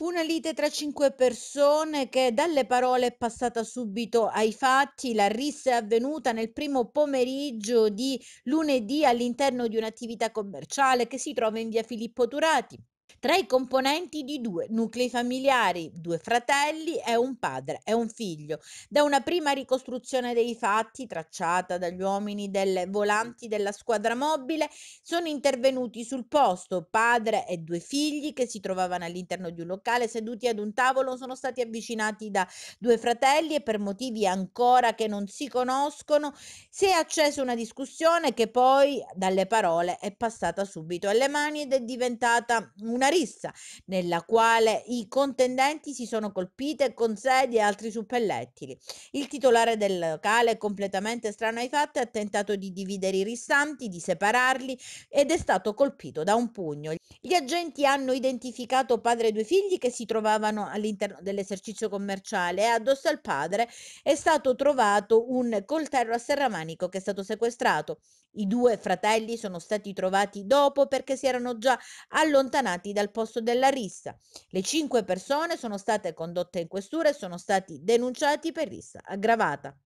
Una lite tra cinque persone che dalle parole è passata subito ai fatti. La rissa è avvenuta nel primo pomeriggio di lunedì all'interno di un'attività commerciale che si trova in via Filippo Turati. Tra i componenti di due nuclei familiari, due fratelli e un padre e un figlio, da una prima ricostruzione dei fatti tracciata dagli uomini delle volanti della squadra mobile, sono intervenuti sul posto padre e due figli che si trovavano all'interno di un locale seduti ad un tavolo, sono stati avvicinati da due fratelli e per motivi ancora che non si conoscono si è accesa una discussione che poi dalle parole è passata subito alle mani ed è diventata un una rissa nella quale i contendenti si sono colpite con sedie e altri suppellettili. Il titolare del locale, completamente strano ai fatti, ha tentato di dividere i rissanti, di separarli ed è stato colpito da un pugno. Gli agenti hanno identificato padre e due figli che si trovavano all'interno dell'esercizio commerciale e addosso al padre è stato trovato un coltello a serramanico che è stato sequestrato. I due fratelli sono stati trovati dopo perché si erano già allontanati scappati dal posto della rissa. Le cinque persone sono state condotte in questura e sono stati denunciati per rissa aggravata.